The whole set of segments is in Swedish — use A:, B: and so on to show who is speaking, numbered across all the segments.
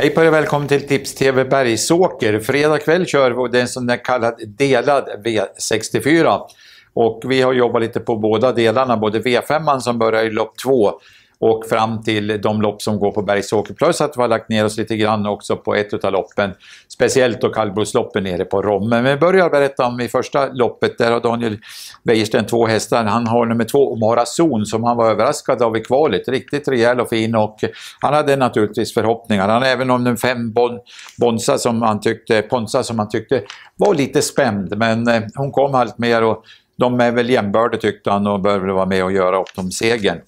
A: Hej på er och välkommen till Tips-TV Bergsåker. Fredag kväll kör vi den som är kallad delad V64. Och vi har jobbat lite på båda delarna, både V5 som börjar i lopp två och fram till de lopp som går på Bergsåker. Plus att vi har lagt ner oss lite grann också på ett av loppen, speciellt då kallblodsloppen nere på Rommen. Men vi börjar berätta om i första loppet, där har Daniel Wäjersten två hästar. Han har nummer två, Omara Zon, som han var överraskad av i kvalet. Riktigt rejäl och fin och han hade naturligtvis förhoppningar. Han även om nummer fem bon, Bonsa som han tyckte, Ponsa som han tyckte var lite spänd, men eh, hon kom allt mer och de är väl jämbördiga tyckte han och bör väl vara med och göra upp om segern.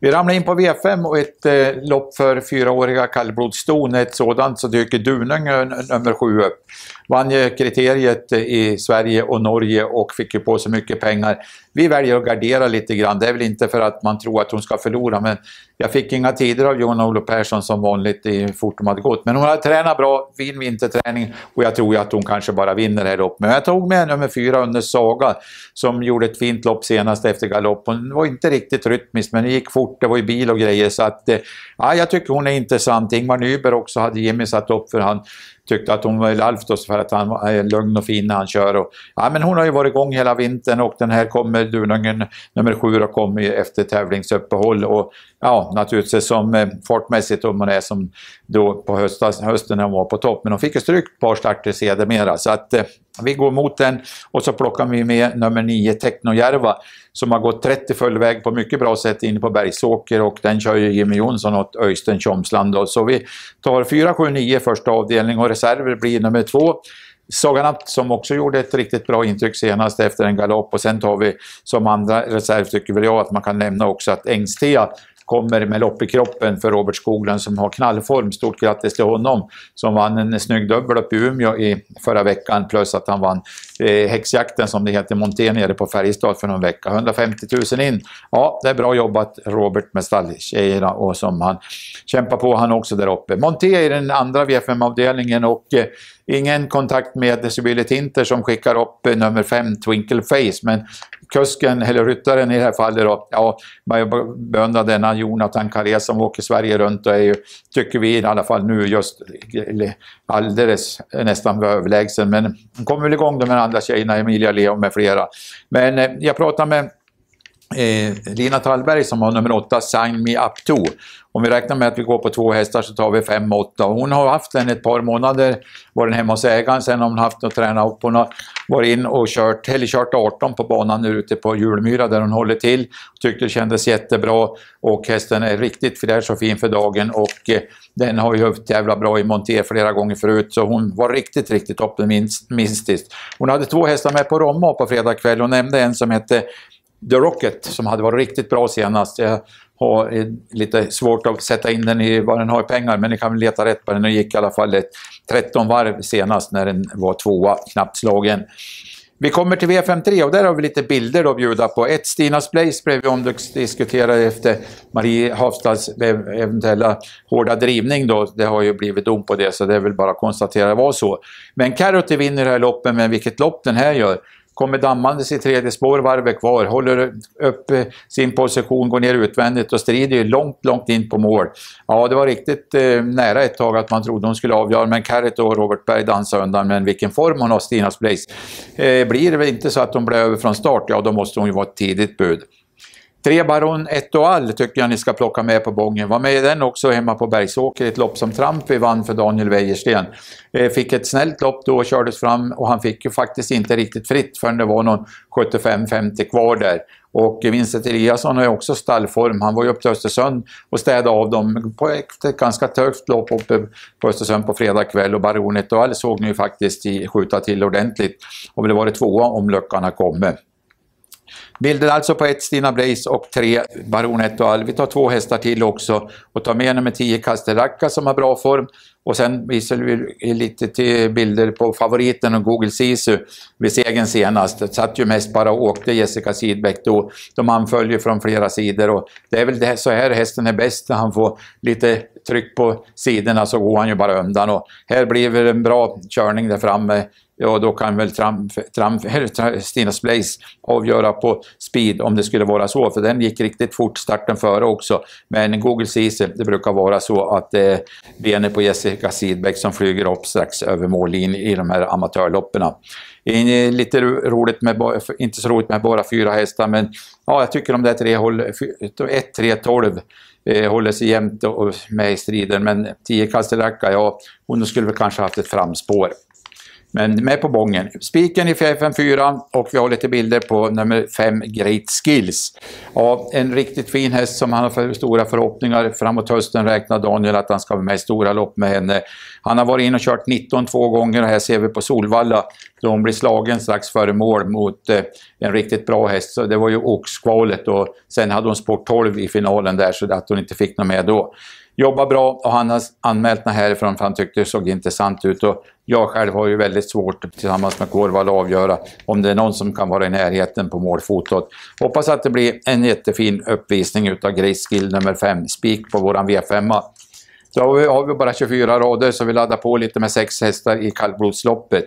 A: Vi ramlar in på V5 och ett eh, lopp för fyraåriga kallblodsston. Ett sådant så dyker Dununge nummer sju upp. Vann ju kriteriet eh, i Sverige och Norge och fick ju på sig mycket pengar vi väljer att gardera lite grann. Det är väl inte för att man tror att hon ska förlora, men jag fick inga tider av Johanna-Olof Persson som vanligt i fort de hade gått. Men hon har tränat bra, fin vinterträning och jag tror ju att hon kanske bara vinner det här loppet. Men jag tog med nummer fyra under Saga som gjorde ett fint lopp senast efter galopp. Hon var inte riktigt rytmisk, men det gick fort, det var ju bil och grejer så att eh, ja, jag tycker hon är intressant. Ingmar Nyberg också hade Jimmy satt upp för honom tyckte att hon var Alf då, för att han är eh, lugn och fin när han kör. Och, ja, men hon har ju varit igång hela vintern och den här kommer, Dunungen nummer sju, har kommit efter tävlingsuppehåll. Och, ja, naturligtvis som eh, fartmässigt om man är som då på höstas, hösten när hon var på topp. Men hon fick ju stryk ett par starter sedermera. Så att, eh, vi går mot den och så plockar vi med nummer 9, Technojärva, som har gått 30 fullväg på mycket bra sätt in på Bergsåker och den kör ju Jimmy Jonsson åt Öystein Tjomsland. då. Så vi tar 4, 7, 9 första avdelning och reserver blir nummer 2, Saganapt som också gjorde ett riktigt bra intryck senast efter en galopp och sen tar vi som andra reserv tycker väl jag att man kan nämna också att Engstea kommer med lopp i kroppen för Robert Skoglund som har knallform. Stort grattis till honom som vann en snygg dubbel uppe i Umeå i förra veckan plus att han vann eh, häxjakten som det heter, Monté nere på Färjestad för någon vecka. 150 000 in. Ja, det är bra jobbat Robert med stalltjejerna och som han kämpar på han också där uppe. Monté i den andra VFM-avdelningen och eh, ingen kontakt med Sibylle Tinter som skickar upp eh, nummer 5 Twinkle Face, men kusken, eller ryttaren i det här fallet då, ja, man beundrar denna Jonathan Carré som åker Sverige runt och är ju, tycker vi i alla fall nu just alldeles nästan överlägsen men hon kommer väl igång med de andra tjejerna, Emilia Leo med flera. Men eh, jag pratade med eh, Lina Tallberg som har nummer 8, Sign Me Up To. Om vi räknar med att vi går på två hästar så tar vi 5 åtta. Hon har haft den ett par månader, var den hemma hos ägaren, sen har hon haft att träna upp. Hon har varit in och kört, eller kört 18 på banan nu ute på Julmyra där hon håller till. Tyckte det kändes jättebra och hästen är riktigt fräsch och fin för dagen och eh, den har ju jävla bra i monté flera gånger förut så hon var riktigt, riktigt optimistisk. Hon hade två hästar med på Romma på fredag kväll Hon nämnde en som hette The Rocket som hade varit riktigt bra senast. Jag har eh, lite svårt att sätta in den i vad den har i pengar, men ni kan väl leta rätt på den. Den gick i alla fall 13 varv senast när den var tvåa, knappt slagen. Vi kommer till V53 och där har vi lite bilder att bjuda på. Ett Stinas Blaze blev vi omdiskuterade efter Marie Hafstads eventuella hårda drivning då. Det har ju blivit dom på det så det är väl bara att konstatera att det var så. Men Karuti vinner det här loppet, men vilket lopp den här gör kommer dammandes i tredje spår, varvet kvar, håller upp eh, sin position, går ner utvändigt och strider ju långt, långt in på mål. Ja, det var riktigt eh, nära ett tag att man trodde hon skulle avgöra, men Carrot och Robert Berg dansade undan. Men vilken form hon har, Stinas Blaze. Eh, blir det inte så att hon blir över från start, ja då måste hon ju vara ett tidigt bud. Tre Baron Etoal tycker jag ni ska plocka med på bången. Var med i den också hemma på Bergsåker, ett lopp som vi vann för Daniel Wäjersten. Eh, fick ett snällt lopp då och kördes fram och han fick ju faktiskt inte riktigt fritt förrän det var någon 75-50 kvar där. Och Vincent Eliasson har ju också stallform. Han var ju upp till Östersund och städade av dem på ett ganska tufft lopp uppe på Östersund på fredag kväll. Och Baronet Duell såg ni ju faktiskt skjuta till ordentligt. Och det var det tvåa om luckan har kommit. Bilden alltså på ett Stina Blaze och tre Baron Etoile. Vi tar två hästar till också och tar med nummer 10 Castellacca som har bra form. Och sen visar vi lite till bilder på favoriten och Google Sisu vid segern senast. Satt ju mest bara och åkte Jessica Sidbeck då. De anföll ju från flera sidor och det är väl det, så här hästen är bäst när han får lite tryck på sidorna så går han ju bara undan. Och här blir det en bra körning där framme ja då kan väl Trump, Trump, Stina Blaze avgöra på speed om det skulle vara så, för den gick riktigt fort starten före också. Men Google Caesar, det brukar vara så att det eh, är benet på Jessica Sidbeck som flyger upp strax över mållinjen i de här amatörloppen. Eh, lite roligt med, inte så roligt med bara fyra hästar, men ja, jag tycker de där tre håller, 1, 3, 12 håller sig jämnt med i striden, men 10 Kastelacka, ja, hon skulle väl kanske haft ett framspår. Men med på bången. Spiken i 454 och vi har lite bilder på nummer 5 Great Skills. Ja, en riktigt fin häst som han har för stora förhoppningar. Framåt hösten räknar Daniel att han ska vara med i stora lopp med henne. Han har varit in och kört 19 två gånger och här ser vi på Solvalla då hon blir slagen strax före mål mot eh, en riktigt bra häst. Så det var ju oxkvalet och sen hade hon sport 12 i finalen där så att hon inte fick något med då jobbar bra och han har anmält mig härifrån för han tyckte det såg intressant ut. Och jag själv har ju väldigt svårt tillsammans med Korvall att avgöra om det är någon som kan vara i närheten på målfotot. Hoppas att det blir en jättefin uppvisning utav Grace Skill nummer 5, spik på våran V5. -a. Så har vi, har vi bara 24 rader så vi laddar på lite med sex hästar i kallblodsloppet.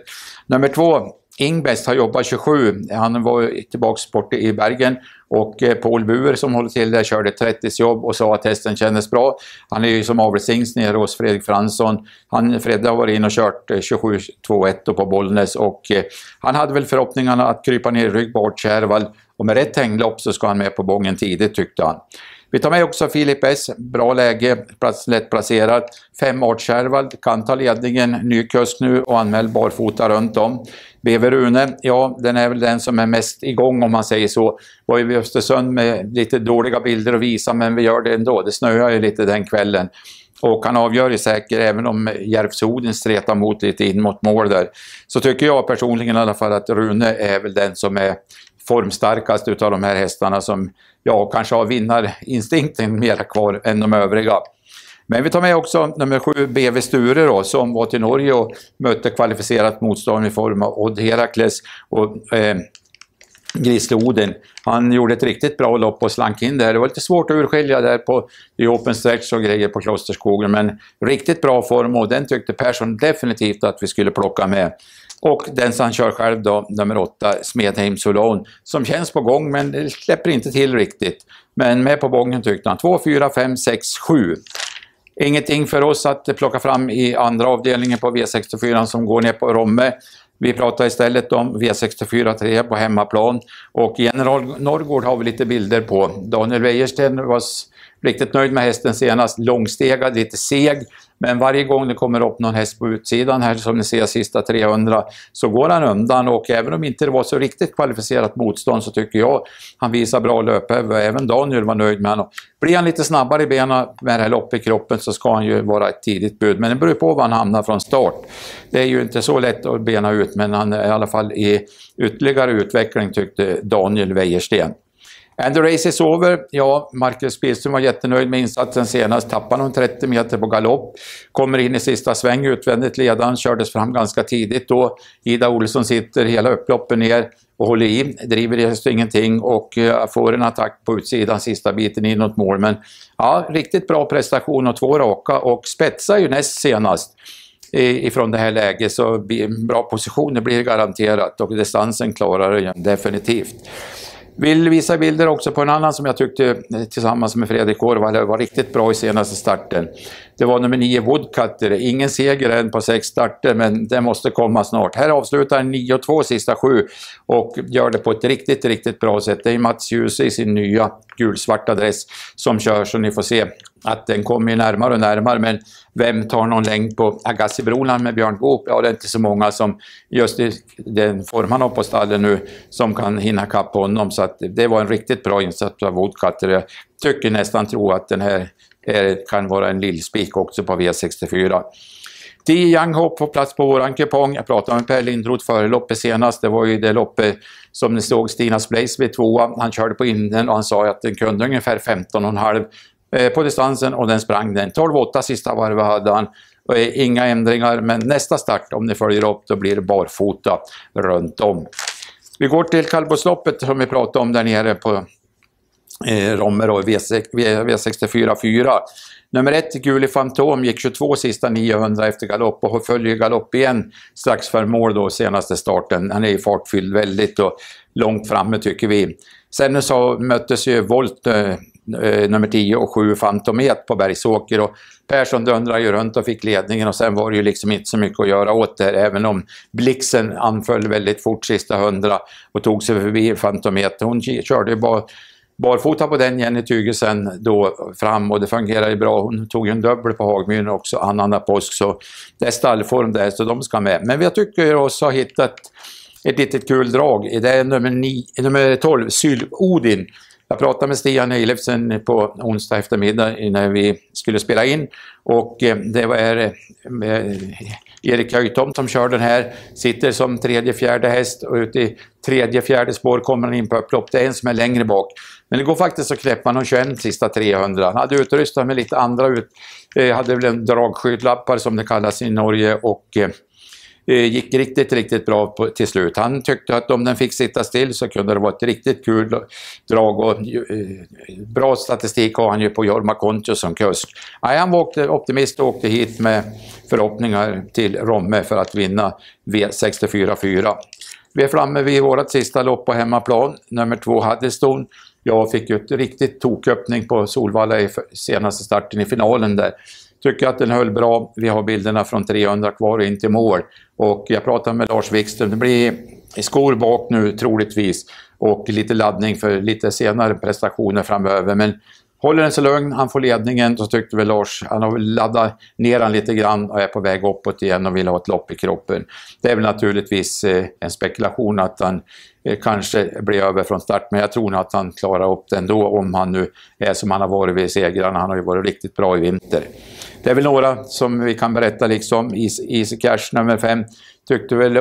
A: Nummer två, Ingbest har jobbat 27, han var tillbaka borta i Bergen och eh, Paul Buer som håller till där körde 30 jobb och sa att hästen kändes bra. Han är ju som Avelsings nere hos Fredrik Fransson. Han, Fredde har varit inne och kört 27-2-1 eh, på Bollnäs och eh, han hade väl förhoppningarna att krypa ner i rygg på Kärval och med rätt hänglopp så ska han med på bången tidigt tyckte han. Vi tar med också Filip S, bra läge, plats, lätt placerad. Fem Art Kärvald kan ta ledningen, ny kust nu och anmäl barfota runt om. BV Rune, ja den är väl den som är mest igång om man säger så. Var ju vid Östersund med lite dåliga bilder att visa men vi gör det ändå, det snöar ju lite den kvällen. Och han avgör ju säkert, även om Järvsodin stretar mot lite in mot mål där. Så tycker jag personligen i alla fall att Rune är väl den som är formstarkast utav de här hästarna som ja, kanske har vinnarinstinkten mera kvar än de övriga. Men vi tar med också nummer 7, BV Sture då, som var till Norge och mötte kvalificerat motstånd i form av Odd Herakles och eh, Grisloden. Han gjorde ett riktigt bra lopp och slank in där. Det var lite svårt att urskilja där på i open stretch och grejer på Klosterskogen, men riktigt bra form och den tyckte Persson definitivt att vi skulle plocka med. Och den som han kör själv då, nummer 8, Smedheim Solon, som känns på gång men släpper inte till riktigt. Men med på gången tyckte han. 2, 4, 5, 6, 7. Ingenting för oss att plocka fram i andra avdelningen på V64 som går ner på Romme. Vi pratar istället om V64 3 på hemmaplan och General Norrgård har vi lite bilder på. Daniel Wäjersten, vars riktigt nöjd med hästen senast, långstegad, lite seg. Men varje gång det kommer upp någon häst på utsidan här som ni ser sista 300 så går han undan och även om inte det var så riktigt kvalificerat motstånd så tycker jag han visar bra löphuvud. Även Daniel var nöjd med honom. Blir han lite snabbare i benen med det här loppet i kroppen så ska han ju vara ett tidigt bud. Men det beror på var han hamnar från start. Det är ju inte så lätt att bena ut men han är i alla fall i ytterligare utveckling tyckte Daniel Wäjersten. And the race is over. Ja, Marcus Billström var jättenöjd med insatsen senast. Tappade någon 30 meter på galopp. Kommer in i sista sväng utvändigt ledan. Kördes fram ganska tidigt då. Ida Olsson sitter hela upploppet ner och håller i. Driver just ingenting och eh, får en attack på utsidan sista biten inåt mål. Men ja, riktigt bra prestation och två raka och spetsar ju näst senast ifrån det här läget så bra positioner blir garanterat och distansen klarar den definitivt. Vill visa bilder också på en annan som jag tyckte eh, tillsammans med Fredrik Orvall var riktigt bra i senaste starten. Det var nummer 9 Woodcutter, ingen seger än på sex starter men det måste komma snart. Här avslutar han 9-2 sista sju och gör det på ett riktigt, riktigt bra sätt. Det är Mats Djuse i sin nya gulsvarta dress som kör så ni får se att den kommer närmare och närmare, men vem tar någon längd på Agassibrolan med Björn Goop? Ja, det är inte så många som, just i den form han har på stallen nu, som kan hinna kapp honom. Så att det var en riktigt bra insats av Woodcutter. Jag tycker nästan tro att den här är, kan vara en lillspik också på V64. 10 Young Hope får plats på våran kupong. Jag pratade med Per Lindroth före loppet senast. Det var ju det loppet som ni såg Stina Splays vid tvåa. Han körde på innen och han sa att den kunde ungefär 15,5. Eh, på distansen och den sprang den. 12,8 sista varvet hade han. Eh, inga ändringar, men nästa start om ni följer upp då blir det barfota runt om. Vi går till kallblodsloppet som vi pratade om där nere på eh, Rommer v 644 Nummer ett, Guli Fantom, gick 22 sista 900 efter galopp och följer galopp igen strax före mål då senaste starten. Han är ju fartfylld väldigt och långt framme tycker vi. Sen så möttes ju Volt eh, Eh, nummer 10 och 7 Fantomet på Bergsåker. Och Persson dundrade ju runt och fick ledningen och sen var det ju liksom inte så mycket att göra åt det här, även om Blixen anföll väldigt fort sista hundra och tog sig förbi Fantomet. Hon körde ju bara barfota på den Jenny Tygesen då fram och det fungerade bra. Hon tog ju en dubbel på Hagmyren också, Anna Påsk, så det är stallform där så de ska med. Men jag tycker oss ha hittat ett litet kul drag. Det är nummer, 9, nummer 12, Syl Odin, jag pratade med Stian Eilefsen på onsdag eftermiddag när vi skulle spela in och eh, det var eh, Erik Höjtom som kör den här, sitter som tredje, fjärde häst och ute i tredje, fjärde spår kommer han in på upplopp. Det är en som är längre bak. Men det går faktiskt att knäppa någon 21 sista 300. Han hade utrustat med lite andra, ut, eh, hade väl en dragskyddlappar som det kallas i Norge och Eh, gick riktigt, riktigt bra på, till slut. Han tyckte att om den fick sitta still så kunde det vara ett riktigt kul drag och eh, bra statistik har han ju på Jorma Kontio som kust. Nej, han var optimist och åkte hit med förhoppningar till Romme för att vinna V64 4. Vi är framme vid vårt sista lopp på hemmaplan, nummer två Haddestone. Jag fick ju ett riktigt toköppning på Solvalla i senaste starten i finalen där. Tycker att den höll bra. Vi har bilderna från 300 kvar och in till mål. Och jag pratade med Lars Wikström. Det blir skor bak nu troligtvis och lite laddning för lite senare prestationer framöver. Men håller den sig lugn, han får ledningen, så tyckte väl Lars, han har väl laddat ner han lite grann och är på väg uppåt igen och vill ha ett lopp i kroppen. Det är väl naturligtvis eh, en spekulation att han Eh, kanske blir över från start, men jag tror nog att han klarar upp det ändå om han nu är som han har varit vid segrarna. Han har ju varit riktigt bra i vinter. Det är väl några som vi kan berätta liksom. Easy Cash nummer fem tyckte väl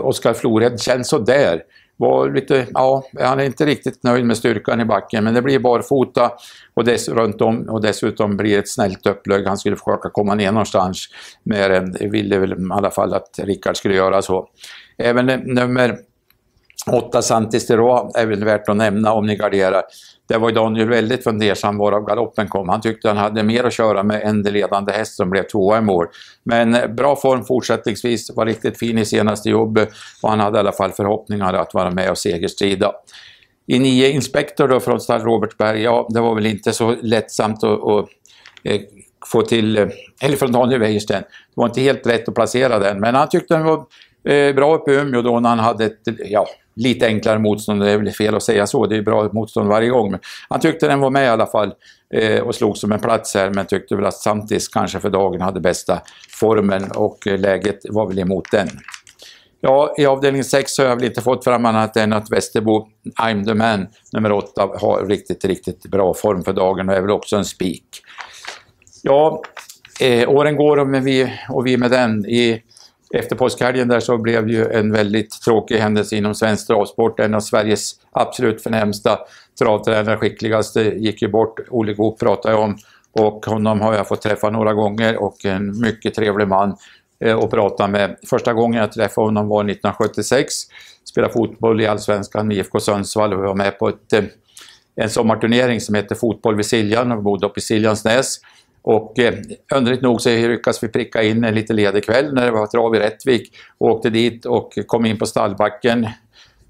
A: Oskar Florhed känns sådär. Var lite, ja, han är inte riktigt nöjd med styrkan i backen, men det blir barfota och dess, runt om och dessutom blir det ett snällt upplägg. Han skulle försöka komma ner någonstans med den. Det ville väl i alla fall att Rickard skulle göra så. Även nummer 8 Santisteroa är väl värt att nämna om ni garderar. Där var ju Daniel väldigt fundersam varav galoppen kom. Han tyckte han hade mer att köra med än det ledande häst som blev tvåa i mål. Men eh, bra form fortsättningsvis, var riktigt fin i senaste jobbet och han hade i alla fall förhoppningar att vara med och segerstrida. I nio Inspektor då från stall Robertsberg, ja det var väl inte så lättsamt att, att eh, få till, eh, eller från Daniel Wäjersten, det var inte helt lätt att placera den men han tyckte den var bra uppe i Umeå då när han hade ett, ja, lite enklare motstånd, det är väl fel att säga så, det är bra motstånd varje gång. Men han tyckte den var med i alla fall eh, och slog som en plats här, men tyckte väl att Santis kanske för dagen hade bästa formen och eh, läget var väl emot den. Ja, i avdelning 6 har jag väl inte fått fram annat än att Västerbo, I'm the man, nummer 8, har riktigt, riktigt bra form för dagen och är väl också en spik. Ja, eh, åren går och vi, och vi med den. I efter påskhelgen där så blev det ju en väldigt tråkig händelse inom svensk travsport. En av Sveriges absolut förnämsta travtränare, skickligaste, gick ju bort. Olle Goop pratar jag om och honom har jag fått träffa några gånger och en mycket trevlig man eh, att prata med. Första gången jag träffade honom var 1976. Spelade fotboll i Allsvenskan med IFK Sundsvall och var med på ett, eh, en sommarturnering som hette Fotboll vid Siljan och bodde uppe i Siljansnäs. Och eh, underligt nog så lyckades vi pricka in en lite ledig kväll när det var trav i Rättvik. Och åkte dit och kom in på stallbacken.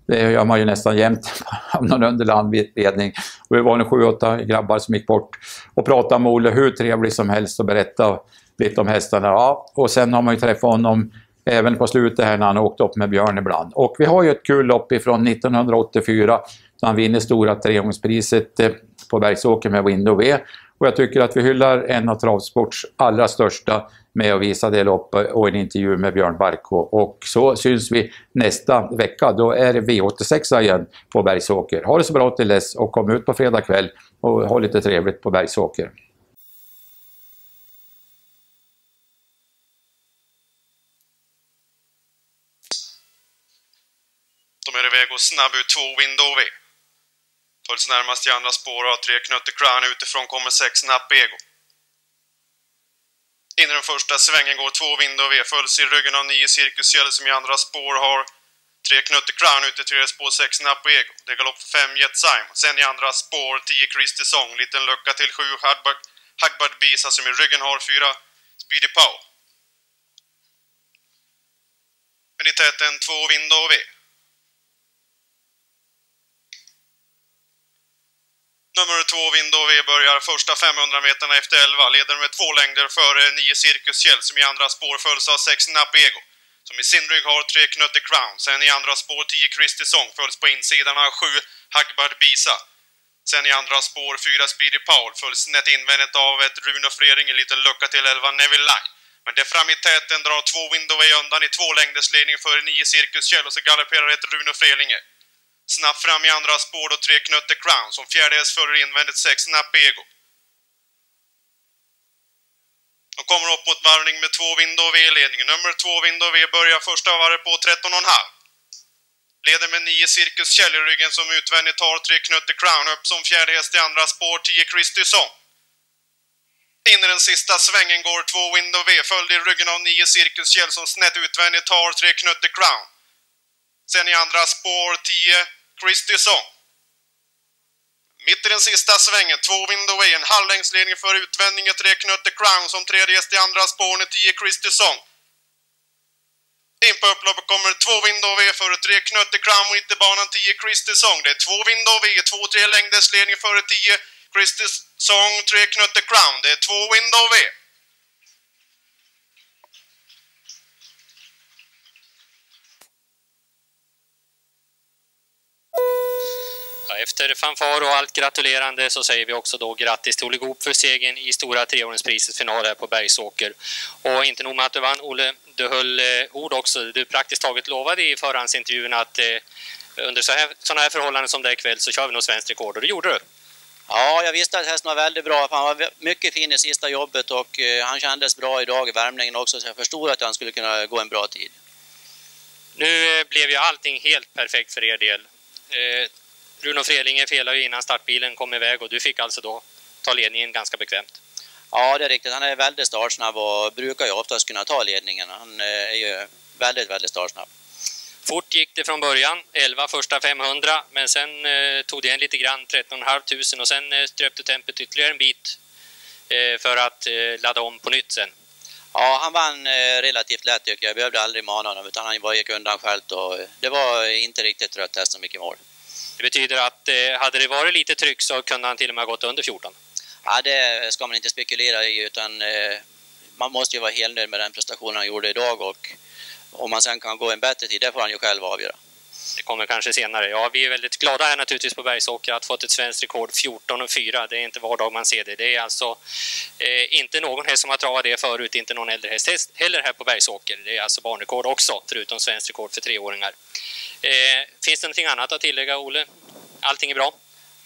A: Det gör man ju nästan jämt, av någon underlandledning. Och vi var nu sju, åtta grabbar som gick bort och pratade med Olle hur trevligt som helst och berättade lite om hästarna. Ja, och sen har man ju träffat honom även på slutet här när han åkte upp med Björn ibland. Och vi har ju ett kul lopp ifrån 1984 när han vinner Stora tregångspriset eh, på Bergsåker med Window V. Och jag tycker att vi hyllar en av travsports allra största med att visa det loppet och en intervju med Björn Barko. Och så syns vi nästa vecka. Då är det V86 igen på Bergsåker. Ha det så bra till dess och kom ut på fredag kväll och ha lite trevligt på Bergsåker.
B: De är iväg och snabb ut två Windowy. Följs närmast i andra spår och har tre Knutte Crown. Utifrån kommer sex Napp Ego. In i den första svängen går två Vind och V. Följs i ryggen av nio Cirkus som i andra spår har tre Knutte Crown. Ut i tredje spår sex Napp Ego. Det är galopp för fem Jet Simon. Sen i andra spår tio Christie Song. Liten lucka till sju Hagbard, Bisa som i ryggen har fyra Speedy Pow. Men i täten två Vind och V. Nummer två Vindovi börjar första 500 meterna efter 11, leder med två längder före 9 Cirkus Kjell som i andra spår följs av 6 Napego som i sin rygg har 3 Knutte Crown, sen i andra spår 10 Christy Song följs på insidan av 7 Hagbard Bisa. Sen i andra spår 4 Speedy Paul följs snett invändigt av ett Runo Fredring i liten lucka till 11 Neville Line. Men det fram i täten drar två Windoway undan i två längders ledning före 9 Cirkus Kjell och så galopperar ett Runo Frelinge. Snabbt fram i andra spår då tre knutte Crown som fjärde häst följer invändigt sex Ego. De kommer upp mot varvning med två Window V i ledningen. Nummer två Window V börjar första varvet på 13,5. Leder med nio Cirkus Kjell i ryggen som utvändigt tar Tre Knutte Crown upp som fjärde häst i andra spår 10 Christy Song. In i den sista svängen går två 2 Window V följd i ryggen av nio Cirkus Kjell som snett utvändigt tar Tre Knutte Crown. Sen i andra spår 10 Christy Song. Mitt i den sista svängen, två windaway, en halvlängdsledning för utvändige tre Knutte Crown som tredje gäst i andra spåret, tio Christy Song. In på upploppet kommer två vind och windaway före tre Knutte Crown och inte banan 10 Song. Det är två vind och windaway, två tre längders ledning före tio Christy Song, tre Knutte Crown. Det är två och windaway.
C: efter fanfar och allt gratulerande så säger vi också då grattis till Olle Goop för segern i Stora Treåringsprisets final här på Bergsåker. Och inte nog med att du vann, Olle, du höll eh, ord också. Du praktiskt taget lovade i förhandsintervjun att eh, under så här, sådana här förhållanden som det är ikväll så kör vi nog svenskt rekord och det gjorde du. Ja, jag visste att hästen var väldigt bra. Han var mycket fin i sista jobbet och eh, han kändes bra idag i värmningen också så jag förstod att han skulle kunna gå en bra tid. Nu blev ju allting helt perfekt för er del. Bruno Frelinge felade ju innan startbilen kom iväg och du fick alltså då ta ledningen ganska bekvämt. Ja, det är riktigt. Han är väldigt startsnabb och brukar ju oftast kunna ta ledningen. Han eh, är ju väldigt, väldigt startsnabb. Fort gick det från början, 11 första 500, men sen eh, tog det igen lite grann, 13 500 och sen eh, ströpte tempet ytterligare en bit eh, för att eh, ladda om på nytt sen. Ja, han vann eh, relativt lätt tycker jag. Jag behövde aldrig mana honom utan han bara gick undan själv och eh, det var inte riktigt rött häst som mycket i mål. Det betyder att eh, hade det varit lite tryck så kunde han till och med gått under 14. Ja, det ska man inte spekulera i utan eh, man måste ju vara helnöjd med den prestationen han gjorde idag och om man sen kan gå en bättre tid, det får han ju själv avgöra. Det kommer kanske senare. Ja, vi är väldigt glada här naturligtvis på Bergsåker att fått ett svenskt rekord 14,4. Det är inte var dag man ser det. Det är alltså eh, inte någon häst som har travat det förut, inte någon äldre häst heller här på Bergsåker. Det är alltså barnrekord också, förutom svenskt rekord för treåringar. Eh, finns det någonting annat att tillägga, Olle? Allting är bra?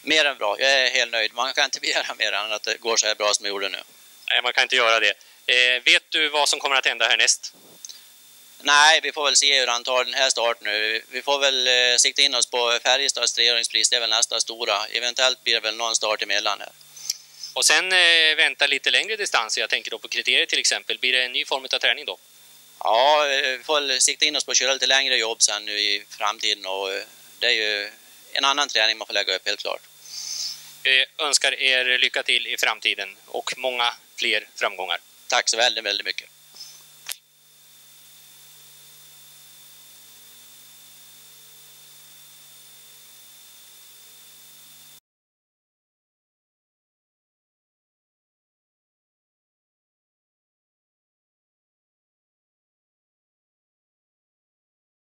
C: Mer än bra. Jag är helt nöjd. Man kan inte begära mer än att det går så här bra som det gjorde nu. Nej, man kan inte göra det. Eh, vet du vad som kommer att hända härnäst? Nej, vi får väl se hur han tar den här starten nu. Vi får väl eh, sikta in oss på Färjestads treåringspris, det är väl nästa stora. Eventuellt blir det väl någon start emellan här. Och sen eh, vänta lite längre distanser, jag tänker då på kriterier till exempel. Blir det en ny form av träning då? Ja, eh, vi får sikta in oss på att köra lite längre jobb sen nu i framtiden och eh, det är ju en annan träning man får lägga upp helt klart. Vi önskar er lycka till i framtiden och många fler framgångar. Tack så väldigt, väldigt mycket.